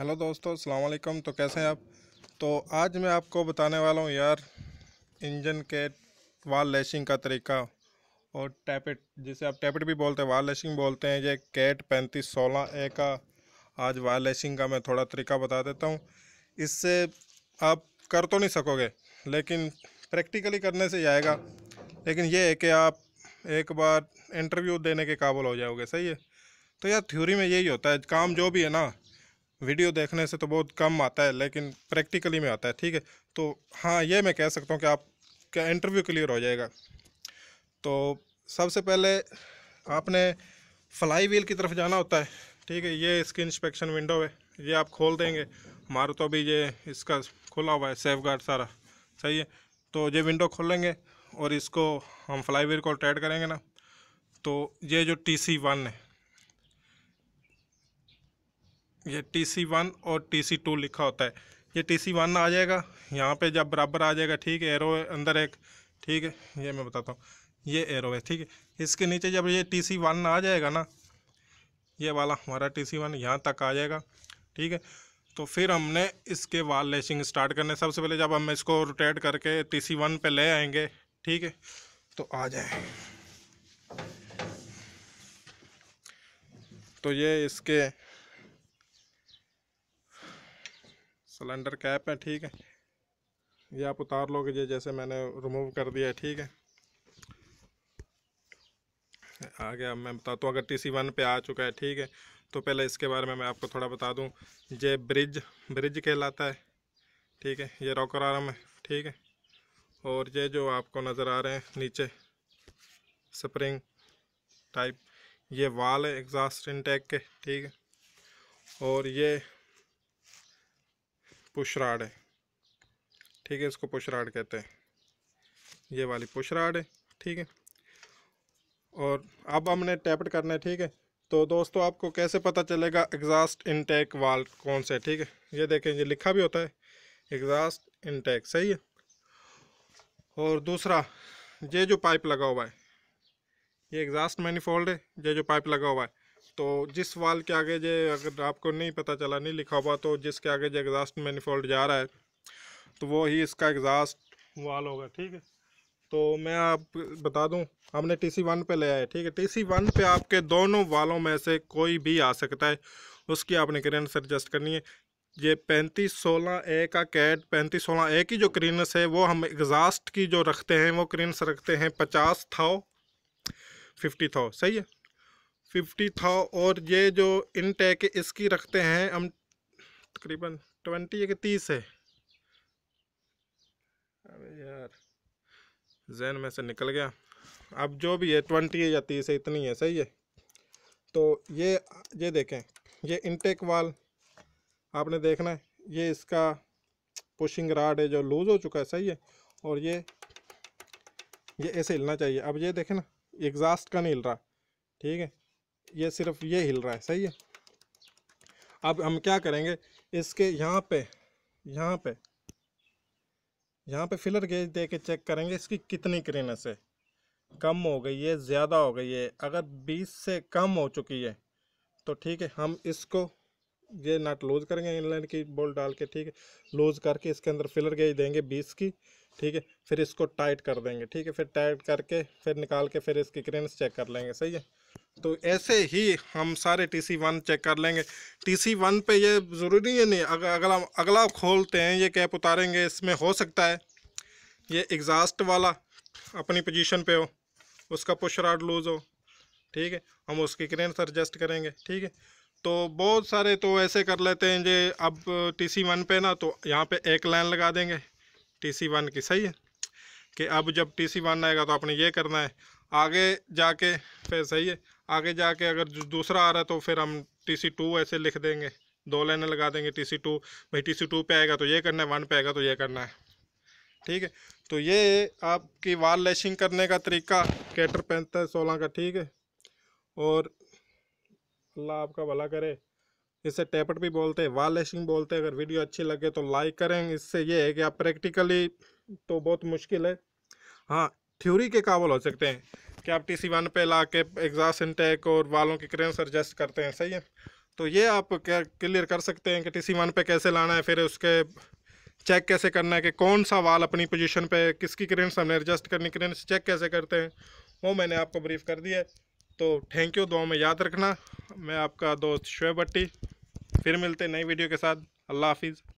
hello दोस्तों अस्सलाम वालेकुम तो कैसे हैं आप तो आज मैं आपको बताने वाला हूँ यार इंजन के वाल लैशिंग का तरीका और टैपेट जिसे आप टैपेट भी बोलते हैं वाल लैशिंग बोलते हैं ये कैट पैंतीस सोलह ए का आज वाल लैशिंग का मैं थोड़ा तरीका बता देता हूँ इससे आप कर तो नहीं सकोगे लेकिन प्रैक्टिकली करने से जाएगा लेकिन ये है कि आप एक बार इंटरव्यू देने के काबुल हो जाओगे सही है तो यार थ्योरी में यही होता है काम जो भी है ना वीडियो देखने से तो बहुत कम आता है लेकिन प्रैक्टिकली में आता है ठीक है तो हाँ ये मैं कह सकता हूँ कि आपका इंटरव्यू क्लियर हो जाएगा तो सबसे पहले आपने फ्लाई व्हील की तरफ जाना होता है ठीक है ये इसकी इंस्पेक्शन विंडो है ये आप खोल देंगे मारो तो अभी ये इसका खुला हुआ है सेफ गार्ड सारा सही है तो ये विंडो खोलेंगे और इसको हम फ्लाई व्हील को टैड करेंगे ना तो ये जो टी सी वन है ये टी सी वन और टी सी टू लिखा होता है ये टी सी वन आ जाएगा यहाँ पे जब बराबर आ जाएगा ठीक है एरो अंदर एक ठीक है ये मैं बताता हूँ ये एरो है ठीक है इसके नीचे जब ये टी सी वन आ जाएगा ना ये वाला हमारा टी सी वन यहाँ तक आ जाएगा ठीक है तो फिर हमने इसके वाल लेशिंग स्टार्ट करने सबसे पहले जब हम इसको रोटेट करके टी सी वन पर ले आएंगे ठीक है तो आ जाए तो ये इसके सिलेंडर कैप है ठीक है ये आप उतार लोगे ये जैसे मैंने रिमूव कर दिया है ठीक है आ गया मैं बताता तो हूँ अगर टी सी वन पर आ चुका है ठीक है तो पहले इसके बारे में मैं आपको थोड़ा बता दूँ ये ब्रिज ब्रिज कहलाता है ठीक है ये रॉकर आरम है ठीक है और ये जो आपको नज़र आ रहे हैं नीचे स्प्रिंग टाइप ये वाल है एग्जॉस्ट इनटेक के ठीक है और ये पुशराड है ठीक है इसको पुशराड कहते हैं ये वाली पुशराड है ठीक है और अब हमने टैपट करना है ठीक है तो दोस्तों आपको कैसे पता चलेगा एग्जास्ट इनटेक वाल कौन सा है ठीक है ये देखें ये लिखा भी होता है एग्जास्ट इनटेक सही है और दूसरा ये जो पाइप लगा हुआ है ये एग्जास्ट मैनीफोल्ड है ये जो पाइप लगा हुआ है तो जिस वाल के आगे जे अगर आपको नहीं पता चला नहीं लिखा हुआ तो जिसके आगे जो एग्ज़ास्ट मैनिफोल्ड जा रहा है तो वो ही इसका एग्ज़ास्ट वाल होगा ठीक है तो मैं आप बता दूं हमने टी सी वन पर ले आए ठीक है टी सी वन पर आपके दोनों वालों में से कोई भी आ सकता है उसकी आपने करेंस एडजस्ट करनी है ये पैंतीस सोलह ए का कैट पैंतीस सोलह ए की जो क्रीनस है वो हम एग्जास्ट की जो रखते हैं वो क्रीनस रखते हैं पचास थाओ फिफ्टी थाओ सही है फिफ्टी था और ये जो इनटेक इसकी रखते हैं हम तकरीबन ट्वेंटी या तीस है अरे यार जैन में से निकल गया अब जो भी है ट्वेंटी है या तीस है इतनी है सही है तो ये ये देखें ये इनटेक वाल आपने देखना है ये इसका पुशिंग राड है जो लूज़ हो चुका है सही है और ये ये ऐसे हिलना चाहिए अब ये देखें ना एग्जास्ट का नहीं हिल रहा ठीक है ये सिर्फ ये हिल रहा है सही है अब हम क्या करेंगे इसके यहाँ पे यहाँ पे यहाँ पे फिलर गेज दे के चेक करेंगे इसकी कितनी क्रीनस है कम हो गई है ज़्यादा हो गई है अगर 20 से कम हो चुकी है तो ठीक है हम इसको ये नट लूज करेंगे इनलाइन की बोल्ट डाल के ठीक है लूज करके इसके अंदर फिलर गेज देंगे बीस की ठीक है फिर इसको टाइट कर देंगे ठीक है फिर टाइट करके फिर निकाल के फिर इसकी क्रीनस चेक कर लेंगे सही है तो ऐसे ही हम सारे टी सी वन चेक कर लेंगे टी सी वन पर यह ज़रूरी है नहीं अगर अगला अगला खोलते हैं ये कैप उतारेंगे इसमें हो सकता है ये एग्ज़ास्ट वाला अपनी पोजीशन पे हो उसका पुश राड लूज़ हो ठीक है हम उसकी क्रेन से एडजस्ट करेंगे ठीक है तो बहुत सारे तो ऐसे कर लेते हैं जे अब टी सी वन पे ना तो यहाँ पे एक लाइन लगा देंगे टी सी वन की सही है कि अब जब टी सी वन आएगा तो आपने ये करना है आगे जाके फिर सही है आगे जाके अगर दूसरा आ रहा है तो फिर हम टी सी टू ऐसे लिख देंगे दो लाइनें लगा देंगे टी सी टू भाई टी सी टू पर आएगा तो ये करना है वन पे आएगा तो ये करना है ठीक है तो ये आपकी वाल लैशिंग करने का तरीका कैटर पैंतर सोलह का ठीक है और अल्लाह आपका भला करे इसे टेपट भी बोलते हैं वाल लैशिंग बोलते हैं अगर वीडियो अच्छी लगे तो लाइक करें इससे ये है कि आप प्रैक्टिकली तो बहुत मुश्किल है हाँ थ्योरी के काबल हो सकते हैं कि आप टी सी वन पर ला के एग्जास इंटेक और वालों की क्रेंस एडजस्ट करते हैं सही है तो ये आप क्लियर कर सकते हैं कि टी सी वन पर कैसे लाना है फिर उसके चेक कैसे करना है कि कौन सा वाल अपनी पोजीशन पे किसकी क्रेंस हमने एडजस्ट करनी क्रेंस चेक कैसे करते हैं वो मैंने आपको ब्रीफ कर दिया तो थैंक यू दुआ में याद रखना मैं आपका दोस्त शुएब भट्टी फिर मिलते नई वीडियो के साथ अल्लाह हाफिज़